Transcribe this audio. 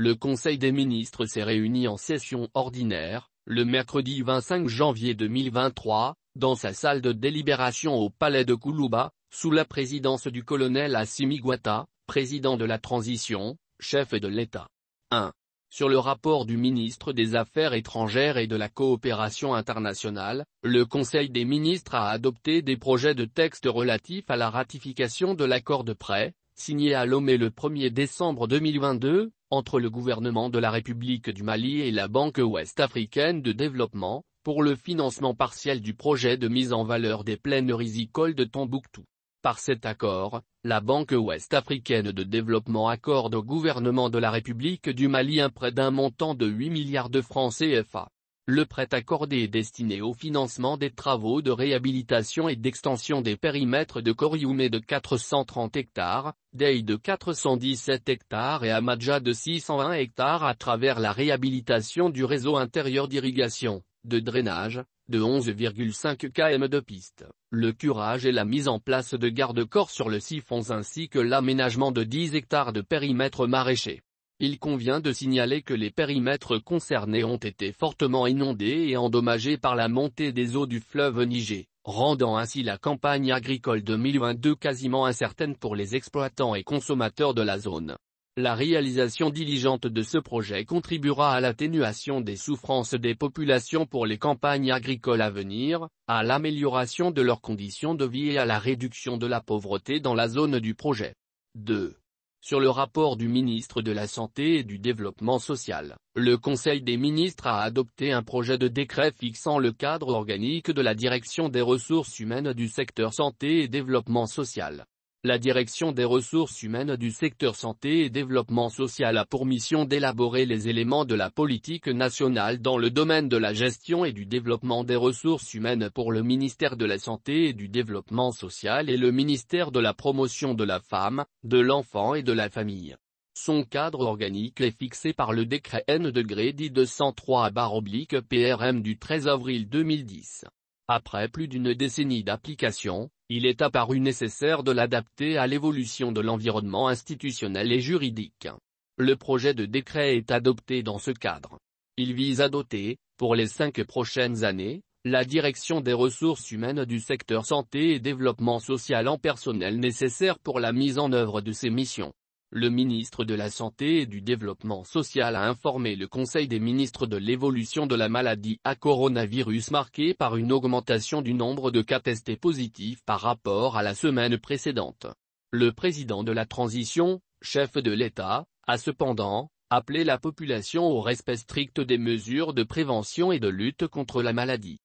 Le Conseil des ministres s'est réuni en session ordinaire, le mercredi 25 janvier 2023, dans sa salle de délibération au palais de Koulouba, sous la présidence du colonel Assimi président de la transition, chef de l'État. 1. Sur le rapport du ministre des Affaires étrangères et de la coopération internationale, le Conseil des ministres a adopté des projets de texte relatifs à la ratification de l'accord de prêt, signé à Lomé le 1er décembre 2022, entre le gouvernement de la République du Mali et la Banque ouest-africaine de développement, pour le financement partiel du projet de mise en valeur des plaines risicoles de Tombouctou. Par cet accord, la Banque ouest-africaine de développement accorde au gouvernement de la République du Mali un prêt d'un montant de 8 milliards de francs CFA. Le prêt accordé est destiné au financement des travaux de réhabilitation et d'extension des périmètres de Koriumé de 430 hectares, Dei de 417 hectares et Amadja de 601 hectares à travers la réhabilitation du réseau intérieur d'irrigation, de drainage, de 11,5 km de piste, le curage et la mise en place de garde-corps sur le siphon ainsi que l'aménagement de 10 hectares de périmètres maraîchers. Il convient de signaler que les périmètres concernés ont été fortement inondés et endommagés par la montée des eaux du fleuve Niger, rendant ainsi la campagne agricole 2022 quasiment incertaine pour les exploitants et consommateurs de la zone. La réalisation diligente de ce projet contribuera à l'atténuation des souffrances des populations pour les campagnes agricoles à venir, à l'amélioration de leurs conditions de vie et à la réduction de la pauvreté dans la zone du projet. 2. Sur le rapport du ministre de la Santé et du Développement social, le Conseil des ministres a adopté un projet de décret fixant le cadre organique de la direction des ressources humaines du secteur santé et développement social. La Direction des ressources humaines du secteur santé et développement social a pour mission d'élaborer les éléments de la politique nationale dans le domaine de la gestion et du développement des ressources humaines pour le ministère de la Santé et du Développement social et le ministère de la Promotion de la Femme, de l'Enfant et de la Famille. Son cadre organique est fixé par le décret N degré PRM du 13 avril 2010. Après plus d'une décennie d'application, il est apparu nécessaire de l'adapter à l'évolution de l'environnement institutionnel et juridique. Le projet de décret est adopté dans ce cadre. Il vise à doter, pour les cinq prochaines années, la direction des ressources humaines du secteur santé et développement social en personnel nécessaire pour la mise en œuvre de ces missions. Le ministre de la Santé et du Développement social a informé le Conseil des ministres de l'évolution de la maladie à coronavirus marquée par une augmentation du nombre de cas testés positifs par rapport à la semaine précédente. Le président de la transition, chef de l'État, a cependant, appelé la population au respect strict des mesures de prévention et de lutte contre la maladie.